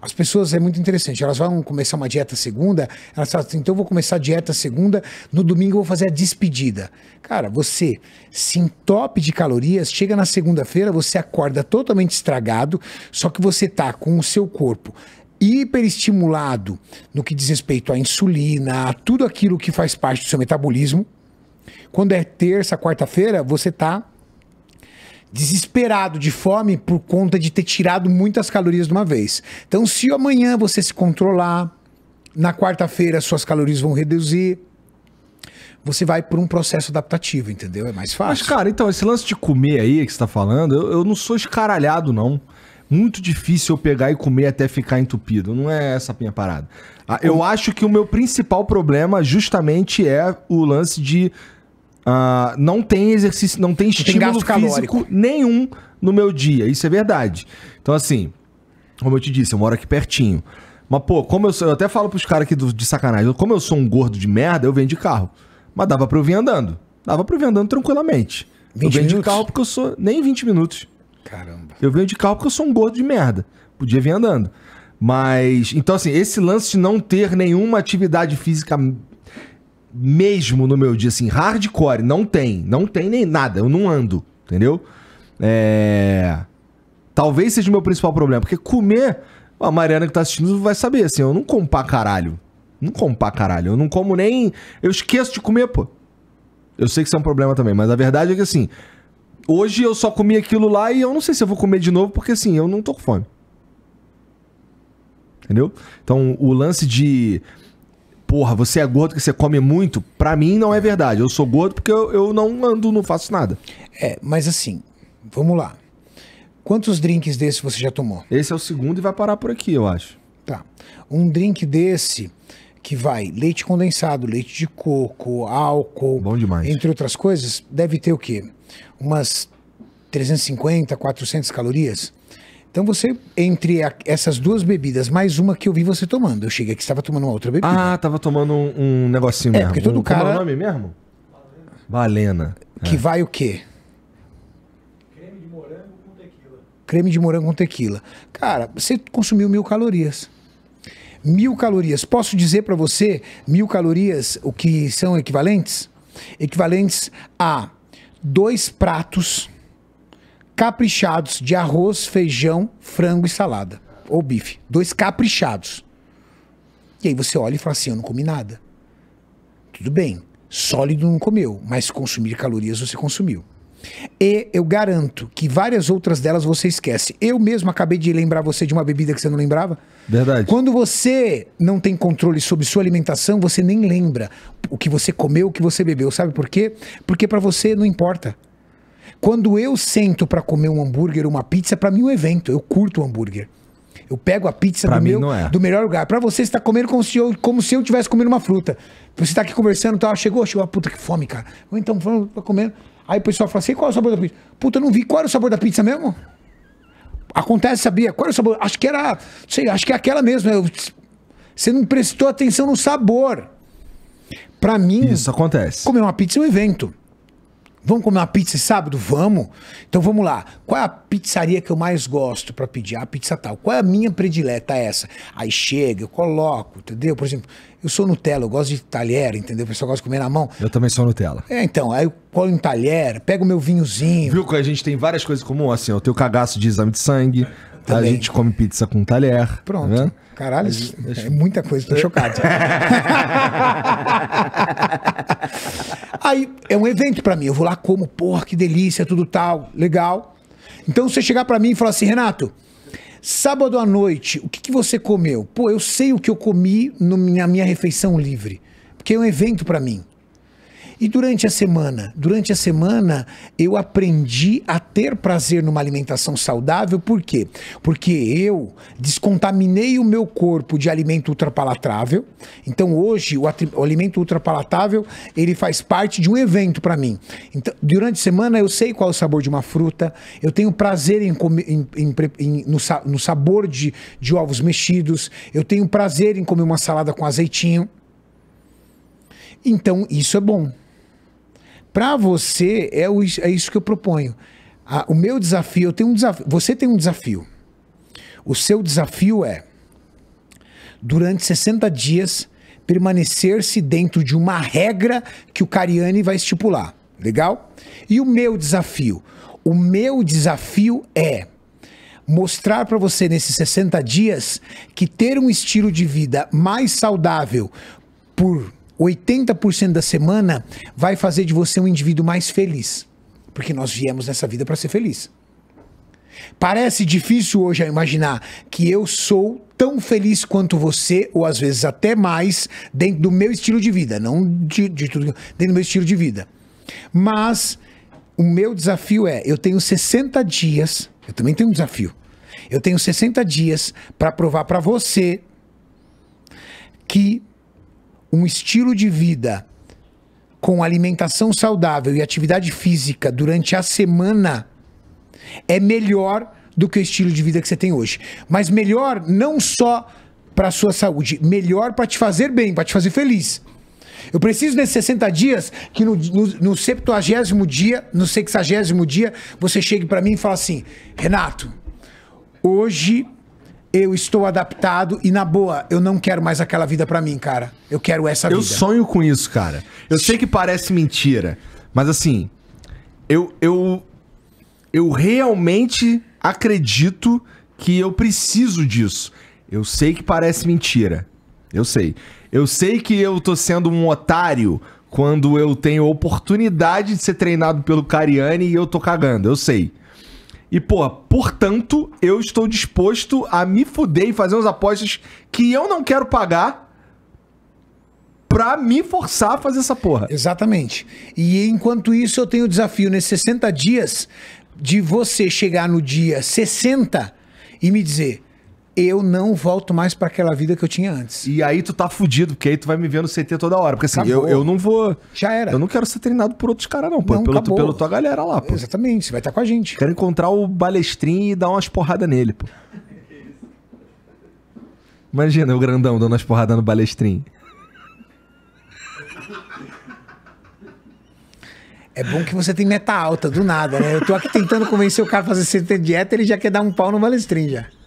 As pessoas é muito interessante, elas vão começar uma dieta segunda, elas falam assim, então eu vou começar a dieta segunda, no domingo eu vou fazer a despedida. Cara, você se entope de calorias, chega na segunda-feira, você acorda totalmente estragado, só que você tá com o seu corpo hiperestimulado no que diz respeito à insulina, a tudo aquilo que faz parte do seu metabolismo. Quando é terça, quarta-feira, você tá desesperado de fome por conta de ter tirado muitas calorias de uma vez. Então, se amanhã você se controlar, na quarta-feira suas calorias vão reduzir, você vai por um processo adaptativo, entendeu? É mais fácil. Mas, cara, então, esse lance de comer aí que você tá falando, eu, eu não sou escaralhado, não. Muito difícil eu pegar e comer até ficar entupido. Não é essa a minha parada. Ah, eu acho que o meu principal problema justamente é o lance de ah, não tem exercício, não tem estímulo tem físico nenhum no meu dia. Isso é verdade. Então, assim, como eu te disse, eu moro aqui pertinho. Mas, pô, como eu sou. Eu até falo pros caras aqui do, de sacanagem, como eu sou um gordo de merda, eu venho de carro. Mas dava pra eu vir andando. Dava pra eu vir andando tranquilamente. eu venho minutos? de carro porque eu sou. Nem 20 minutos. Caramba. Eu venho de carro porque eu sou um gordo de merda. Podia vir andando. Mas. Então, assim, esse lance de não ter nenhuma atividade física mesmo no meu dia, assim, hardcore, não tem. Não tem nem nada. Eu não ando, entendeu? É. Talvez seja o meu principal problema, porque comer. A Mariana que tá assistindo vai saber, assim, eu não como pra caralho. Não como pra caralho. Eu não como nem. Eu esqueço de comer, pô. Eu sei que isso é um problema também, mas a verdade é que, assim. Hoje eu só comi aquilo lá e eu não sei se eu vou comer de novo, porque, assim, eu não tô com fome. Entendeu? Então, o lance de porra, você é gordo que você come muito, para mim não é verdade. Eu sou gordo porque eu, eu não ando, não faço nada. É, mas assim, vamos lá. Quantos drinks desse você já tomou? Esse é o segundo e vai parar por aqui, eu acho. Tá. Um drink desse que vai leite condensado, leite de coco, álcool, Bom demais. entre outras coisas, deve ter o quê? Umas 350, 400 calorias. Então você, entre a, essas duas bebidas, mais uma que eu vi você tomando. Eu cheguei aqui, estava tomando uma outra bebida. Ah, estava tomando um, um negocinho é, mesmo. Porque todo um, cara... Como é o nome mesmo? Valena. Que é. vai o quê? Creme de morango com tequila. Creme de morango com tequila. Cara, você consumiu mil calorias mil calorias. Posso dizer para você mil calorias o que são equivalentes? Equivalentes a dois pratos caprichados de arroz, feijão, frango e salada. Ou bife. Dois caprichados. E aí você olha e fala assim: eu não comi nada. Tudo bem, sólido não comeu, mas consumir calorias você consumiu. E eu garanto que várias outras delas você esquece. Eu mesmo acabei de lembrar você de uma bebida que você não lembrava. Verdade. Quando você não tem controle sobre sua alimentação, você nem lembra o que você comeu, o que você bebeu. Sabe por quê? Porque para você não importa. Quando eu sento para comer um hambúrguer, uma pizza, para mim é um evento. Eu curto o hambúrguer. Eu pego a pizza pra do, meu, é. do melhor lugar. Para você, você tá comendo como se eu, como se eu tivesse comendo uma fruta. Você tá aqui conversando e tá, chegou, chegou, ah, puta que fome, cara. então, vamos comendo. Aí o pessoal fala assim, qual é o sabor da pizza? Puta, eu não vi. Qual era o sabor da pizza mesmo? Acontece, sabia? Qual era o sabor? Acho que era, sei, acho que é aquela mesmo. Eu, você não prestou atenção no sabor. Para mim, isso acontece. Comer uma pizza é um evento. Vamos comer uma pizza sábado? Vamos. Então vamos lá. Qual é a pizzaria que eu mais gosto para pedir? A pizza tal. Qual é a minha predileta? Essa. Aí chega, eu coloco, entendeu? Por exemplo, eu sou Nutella, eu gosto de talher, entendeu? O pessoal gosta de comer na mão. Eu também sou Nutella. É, então. Aí eu colo em talher, pego meu vinhozinho. Viu que a gente tem várias coisas comuns, comum, assim, o teu cagaço de exame de sangue. Também. A gente come pizza com talher. Tá Pronto. Né? Caralho, gente, é muita coisa, tô chocado. Aí é um evento para mim. Eu vou lá, como, porra, que delícia, tudo tal, legal. Então você chegar para mim e falar assim, Renato, sábado à noite, o que, que você comeu? Pô, eu sei o que eu comi no, na minha refeição livre, porque é um evento para mim. E durante a semana? Durante a semana eu aprendi a ter prazer numa alimentação saudável, por quê? Porque eu descontaminei o meu corpo de alimento ultrapalatável. Então hoje o, o alimento ultrapalatável, ele faz parte de um evento para mim. Então, durante a semana eu sei qual é o sabor de uma fruta, eu tenho prazer em comer em, em, em, no, no sabor de, de ovos mexidos, eu tenho prazer em comer uma salada com azeitinho. Então, isso é bom. Para você, é, o, é isso que eu proponho. A, o meu desafio, eu tenho um desafio. Você tem um desafio. O seu desafio é, durante 60 dias, permanecer-se dentro de uma regra que o Cariani vai estipular. Legal? E o meu desafio? O meu desafio é mostrar para você nesses 60 dias que ter um estilo de vida mais saudável por 80% da semana vai fazer de você um indivíduo mais feliz. Porque nós viemos nessa vida para ser feliz. Parece difícil hoje imaginar que eu sou tão feliz quanto você, ou às vezes até mais, dentro do meu estilo de vida. Não de, de tudo, dentro do meu estilo de vida. Mas o meu desafio é: eu tenho 60 dias. Eu também tenho um desafio. Eu tenho 60 dias para provar para você que um estilo de vida com alimentação saudável e atividade física durante a semana é melhor do que o estilo de vida que você tem hoje. Mas melhor não só para sua saúde, melhor para te fazer bem, para te fazer feliz. Eu preciso nesses 60 dias que no, no, no 70 dia, no 60 dia, você chegue para mim e fale assim: Renato, hoje eu estou adaptado e na boa, eu não quero mais aquela vida para mim, cara. Eu quero essa eu vida. Eu sonho com isso, cara. Eu sei que parece mentira, mas assim, eu eu eu realmente acredito que eu preciso disso. Eu sei que parece mentira. Eu sei. Eu sei que eu tô sendo um otário quando eu tenho oportunidade de ser treinado pelo Cariani e eu tô cagando. Eu sei. E, pô, portanto, eu estou disposto a me fuder e fazer umas apostas que eu não quero pagar pra me forçar a fazer essa porra. Exatamente. E enquanto isso, eu tenho o desafio nesses 60 dias de você chegar no dia 60 e me dizer: eu não volto mais para aquela vida que eu tinha antes. E aí tu tá fudido, porque aí tu vai me ver no CT toda hora. Porque assim, eu, eu, não vou. Já era. Eu não quero ser treinado por outros caras, não, pô. Não, pelo, pelo tua galera lá, pô. Exatamente, você vai estar tá com a gente. Quero encontrar o balestrinho e dar umas porradas nele, pô. Imagina o grandão dando umas porradas no balestrinho. É bom que você tem meta alta, do nada, né? Eu tô aqui tentando convencer o cara a fazer CT dieta, ele já quer dar um pau no balestrinho já.